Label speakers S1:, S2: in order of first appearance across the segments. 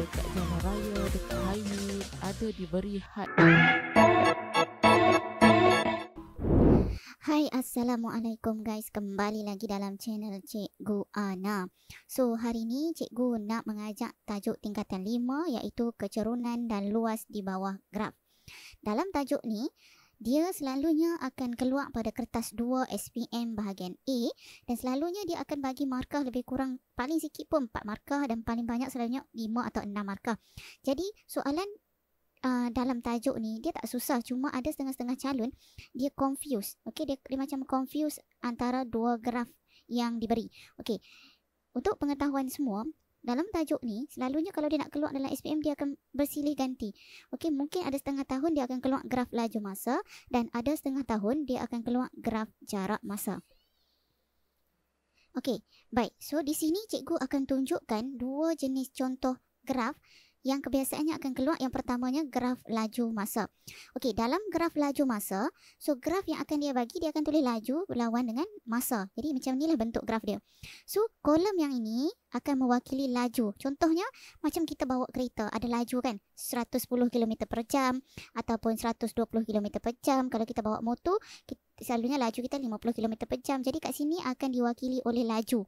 S1: dekat jalan raya, dekat highway, ada diberi had. Hai Assalamualaikum guys Kembali lagi dalam channel Cikgu Ana So hari ni Cikgu nak mengajak tajuk tingkatan 5 Iaitu kecerunan dan luas di bawah graf Dalam tajuk ni dia selalunya akan keluar pada kertas 2 SPM bahagian A dan selalunya dia akan bagi markah lebih kurang paling sikit pun 4 markah dan paling banyak selalunya 5 atau 6 markah. Jadi soalan Uh, dalam tajuk ni dia tak susah cuma ada setengah-setengah calon dia confuse okey dia, dia macam confuse antara dua graf yang diberi okey untuk pengetahuan semua dalam tajuk ni selalunya kalau dia nak keluar dalam SPM dia akan bersilih ganti. Okey, mungkin ada setengah tahun dia akan keluar graf laju masa dan ada setengah tahun dia akan keluar graf jarak masa. Okey, baik. So di sini cikgu akan tunjukkan dua jenis contoh graf yang kebiasaannya akan keluar yang pertamanya graf laju masa. Okey, dalam graf laju masa, so graf yang akan dia bagi dia akan tulis laju berlawan dengan masa. Jadi macam inilah bentuk graf dia. So kolom yang ini akan mewakili laju. Contohnya macam kita bawa kereta ada laju kan 110 km per jam ataupun 120 km per jam. Kalau kita bawa motor, kita selalunya laju kita 50 km per jam. Jadi kat sini akan diwakili oleh laju.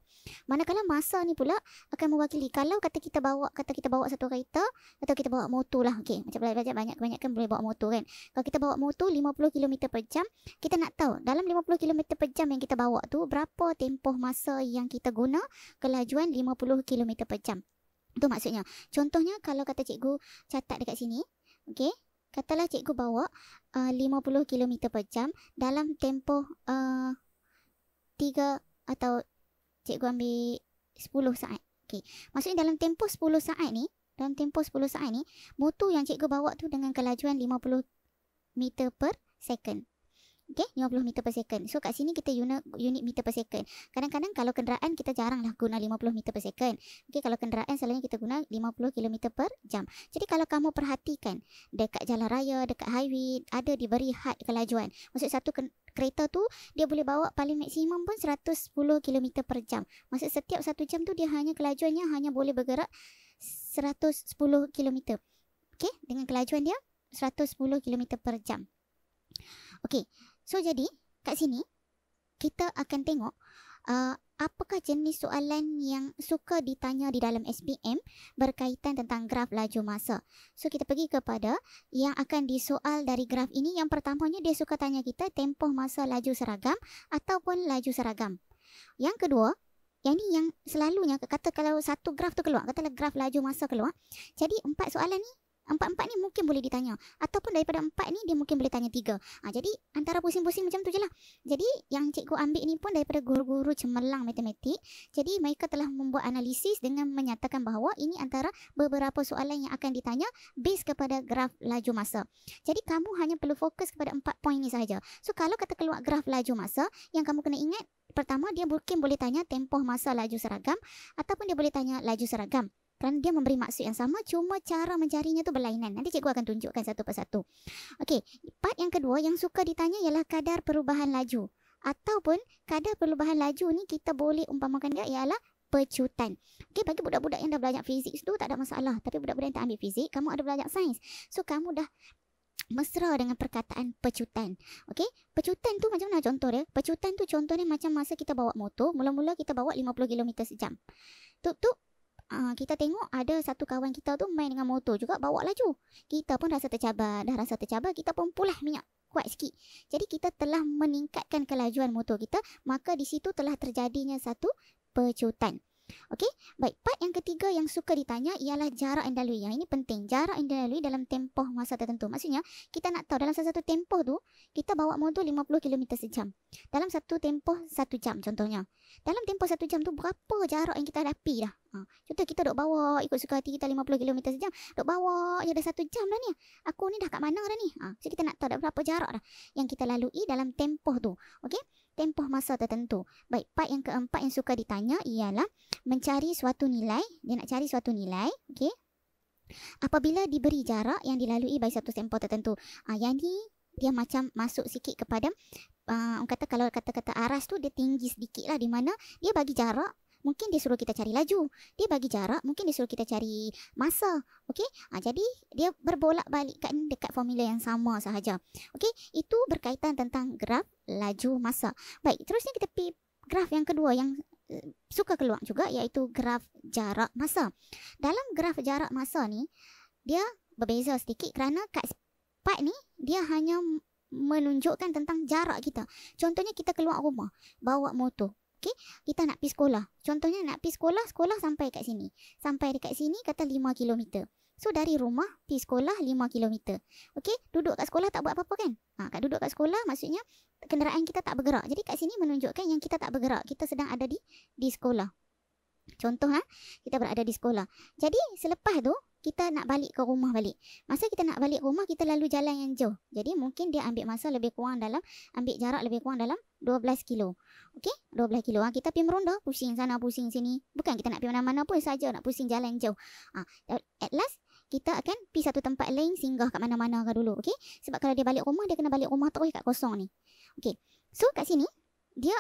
S1: Manakala masa ni pula akan mewakili. Kalau kata kita bawa kata kita bawa satu kereta atau kita bawa motor lah. Okay, macam belajar-belajar banyak kebanyakan boleh bawa motor kan. Kalau kita bawa motor 50 km per jam, kita nak tahu dalam 50 km per jam yang kita bawa tu berapa tempoh masa yang kita guna kelajuan 50 km per jam. Itu maksudnya. Contohnya kalau kata cikgu catat dekat sini. Okay, katalah cikgu bawa uh, 50 km per jam dalam tempoh uh, 3 atau cikgu ambil 10 saat. Okay. Maksudnya dalam tempoh 10 saat ni, dalam tempoh 10 saat ni, motor yang cikgu bawa tu dengan kelajuan 50 meter per second. Okay, 50 meter per second. So kat sini kita unit, unit meter per second. Kadang-kadang kalau kenderaan kita jarang lah guna 50 meter per second. Okay, kalau kenderaan selalunya kita guna 50 km per jam. Jadi kalau kamu perhatikan dekat jalan raya, dekat highway, ada diberi had kelajuan. Maksud satu kereta tu dia boleh bawa paling maksimum pun 110 km per jam. Maksud setiap satu jam tu dia hanya kelajuannya hanya boleh bergerak 110 km. Okay, dengan kelajuan dia 110 km per jam. Okay, So jadi kat sini kita akan tengok uh, apakah jenis soalan yang suka ditanya di dalam SPM berkaitan tentang graf laju masa. So kita pergi kepada yang akan disoal dari graf ini. Yang pertamanya dia suka tanya kita tempoh masa laju seragam ataupun laju seragam. Yang kedua, yang ni yang selalunya kata kalau satu graf tu keluar, katalah graf laju masa keluar. Jadi empat soalan ni empat-empat ni mungkin boleh ditanya ataupun daripada empat ni dia mungkin boleh tanya tiga ha, jadi antara pusing-pusing macam tu je lah jadi yang cikgu ambil ni pun daripada guru-guru cemerlang matematik jadi mereka telah membuat analisis dengan menyatakan bahawa ini antara beberapa soalan yang akan ditanya based kepada graf laju masa jadi kamu hanya perlu fokus kepada empat poin ni sahaja so kalau kata keluar graf laju masa yang kamu kena ingat Pertama, dia mungkin boleh tanya tempoh masa laju seragam ataupun dia boleh tanya laju seragam kerana dia memberi maksud yang sama cuma cara mencarinya tu berlainan nanti cikgu akan tunjukkan satu persatu okey part yang kedua yang suka ditanya ialah kadar perubahan laju ataupun kadar perubahan laju ni kita boleh umpamakan dia ialah pecutan. Okey, bagi budak-budak yang dah belajar fizik tu tak ada masalah. Tapi budak-budak yang tak ambil fizik, kamu ada belajar sains. So, kamu dah mesra dengan perkataan pecutan. Okey, pecutan tu macam mana contoh dia? Pecutan tu contohnya macam masa kita bawa motor, mula-mula kita bawa 50 km sejam. Tuk-tuk, uh, kita tengok ada satu kawan kita tu main dengan motor juga bawa laju. Kita pun rasa tercabar, dah rasa tercabar kita pun pulas minyak kuat sikit. Jadi kita telah meningkatkan kelajuan motor kita, maka di situ telah terjadinya satu pecutan. Okey, baik. Part yang ketiga yang suka ditanya ialah jarak yang dilalui. Yang ini penting. Jarak yang dilalui dalam tempoh masa tertentu. Maksudnya, kita nak tahu dalam satu tempoh tu, kita bawa motor 50 km sejam. Dalam satu tempoh satu jam contohnya. Dalam tempoh satu jam tu, berapa jarak yang kita hadapi dah? Ha, contoh kita dok bawa ikut suka hati kita 50 km sejam. dok bawa je dah satu jam dah ni. Aku ni dah kat mana dah ni? Ha, so kita nak tahu dah berapa jarak dah yang kita lalui dalam tempoh tu. Okey? Tempoh masa tertentu. Baik, part yang keempat yang suka ditanya ialah mencari suatu nilai. Dia nak cari suatu nilai. Okey? Apabila diberi jarak yang dilalui by satu tempoh tertentu. Ha, yang ni dia macam masuk sikit kepada uh, orang kata kalau kata-kata aras tu dia tinggi sedikit lah di mana dia bagi jarak mungkin dia suruh kita cari laju. Dia bagi jarak, mungkin dia suruh kita cari masa. Okey? Ha, jadi, dia berbolak-balikkan balik dekat formula yang sama sahaja. Okey? Itu berkaitan tentang graf laju masa. Baik, terusnya kita pergi graf yang kedua yang uh, suka keluar juga iaitu graf jarak masa. Dalam graf jarak masa ni, dia berbeza sedikit kerana kat part ni, dia hanya menunjukkan tentang jarak kita. Contohnya kita keluar rumah, bawa motor. Okey, kita nak pergi sekolah. Contohnya nak pergi sekolah, sekolah sampai kat sini. Sampai dekat sini kata 5 km. So dari rumah pergi sekolah 5 km. Okey, duduk kat sekolah tak buat apa-apa kan? Ha, kat duduk kat sekolah maksudnya kenderaan kita tak bergerak. Jadi kat sini menunjukkan yang kita tak bergerak. Kita sedang ada di di sekolah. Contoh ha, kita berada di sekolah. Jadi selepas tu kita nak balik ke rumah balik. Masa kita nak balik rumah, kita lalu jalan yang jauh. Jadi mungkin dia ambil masa lebih kurang dalam, ambil jarak lebih kurang dalam 12 kilo. Okey, 12 kilo. Ha, kita pergi merunda, pusing sana, pusing sini. Bukan kita nak pergi mana-mana pun saja nak pusing jalan jauh. Ha, at last, kita akan pergi satu tempat lain singgah kat mana-mana ke dulu. Okey, sebab kalau dia balik rumah, dia kena balik rumah terus kat kosong ni. Okey, so kat sini, dia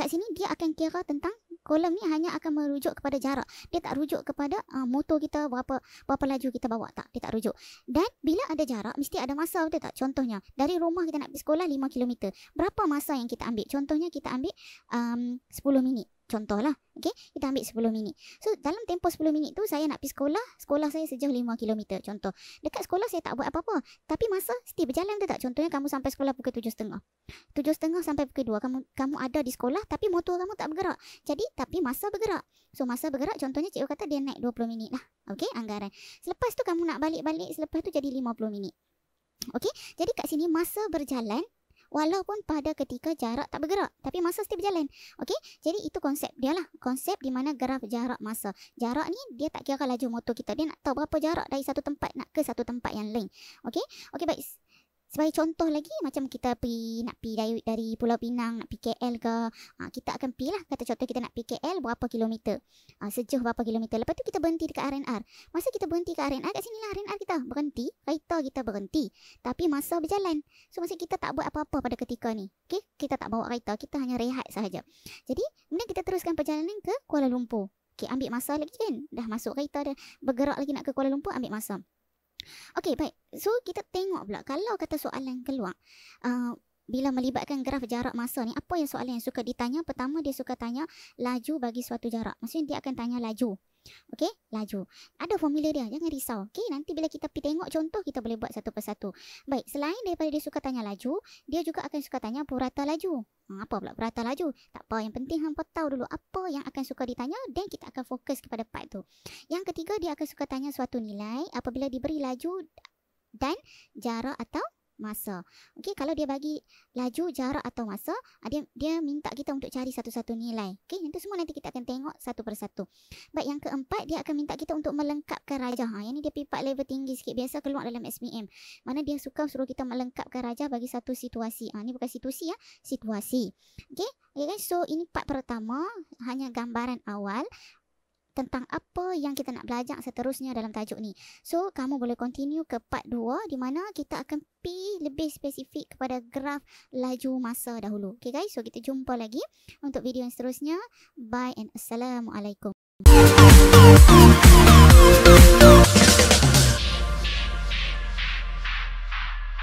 S1: kat sini dia akan kira tentang kolom ni hanya akan merujuk kepada jarak. Dia tak rujuk kepada uh, motor kita berapa berapa laju kita bawa tak. Dia tak rujuk. Dan bila ada jarak mesti ada masa betul tak? Contohnya dari rumah kita nak pergi sekolah 5 km. Berapa masa yang kita ambil? Contohnya kita ambil um, 10 minit contohlah okay? kita ambil 10 minit so dalam tempoh 10 minit tu saya nak pergi sekolah sekolah saya sejauh 5 km contoh dekat sekolah saya tak buat apa-apa tapi masa setiap berjalan tu tak contohnya kamu sampai sekolah pukul 7.30 7.30 sampai pukul 2 kamu kamu ada di sekolah tapi motor kamu tak bergerak jadi tapi masa bergerak so masa bergerak contohnya cikgu kata dia naik 20 minit lah okay? anggaran selepas tu kamu nak balik-balik selepas tu jadi 50 minit Okey, jadi kat sini masa berjalan walaupun pada ketika jarak tak bergerak tapi masa setiap berjalan okay? jadi itu konsep dia lah konsep di mana graf jarak masa jarak ni dia tak kira laju motor kita dia nak tahu berapa jarak dari satu tempat nak ke satu tempat yang lain okey Okay, baik Sebagai contoh lagi macam kita pergi nak pergi dari, dari Pulau Pinang nak pergi KL ke ha, kita akan pergi lah kata contoh kita nak pergi KL berapa kilometer ha, sejauh berapa kilometer lepas tu kita berhenti dekat R&R masa kita berhenti dekat R&R kat lah R&R kita berhenti kereta kita berhenti tapi masa berjalan so masa kita tak buat apa-apa pada ketika ni okay kita tak bawa kereta kita hanya rehat sahaja jadi kemudian kita teruskan perjalanan ke Kuala Lumpur okay ambil masa lagi kan dah masuk kereta dah bergerak lagi nak ke Kuala Lumpur ambil masa Okey, baik. So, kita tengok pula. Kalau kata soalan keluar, uh, bila melibatkan graf jarak masa ni, apa yang soalan yang suka ditanya? Pertama, dia suka tanya laju bagi suatu jarak. Maksudnya, dia akan tanya laju. Okey, laju. Ada formula dia, jangan risau. Okey, nanti bila kita pergi tengok contoh, kita boleh buat satu persatu. Baik, selain daripada dia suka tanya laju, dia juga akan suka tanya purata laju. Ha, apa pula purata laju? Tak apa, yang penting hampa tahu dulu apa yang akan suka ditanya dan kita akan fokus kepada part tu. Yang ketiga, dia akan suka tanya suatu nilai apabila diberi laju dan jarak atau masa. Okey, kalau dia bagi laju, jarak atau masa, ah, dia dia minta kita untuk cari satu-satu nilai. Okey, itu semua nanti kita akan tengok satu persatu. Baik, yang keempat, dia akan minta kita untuk melengkapkan rajah. Ah, ha, yang ni dia pipat level tinggi sikit. Biasa keluar dalam SPM. Mana dia suka suruh kita melengkapkan rajah bagi satu situasi. Ha, ni bukan situasi ya. Situasi. Okey, okay, so ini part pertama. Hanya gambaran awal tentang apa yang kita nak belajar seterusnya dalam tajuk ni. So, kamu boleh continue ke part 2 di mana kita akan pi lebih spesifik kepada graf laju masa dahulu. Okay guys, so kita jumpa lagi untuk video yang seterusnya. Bye and Assalamualaikum.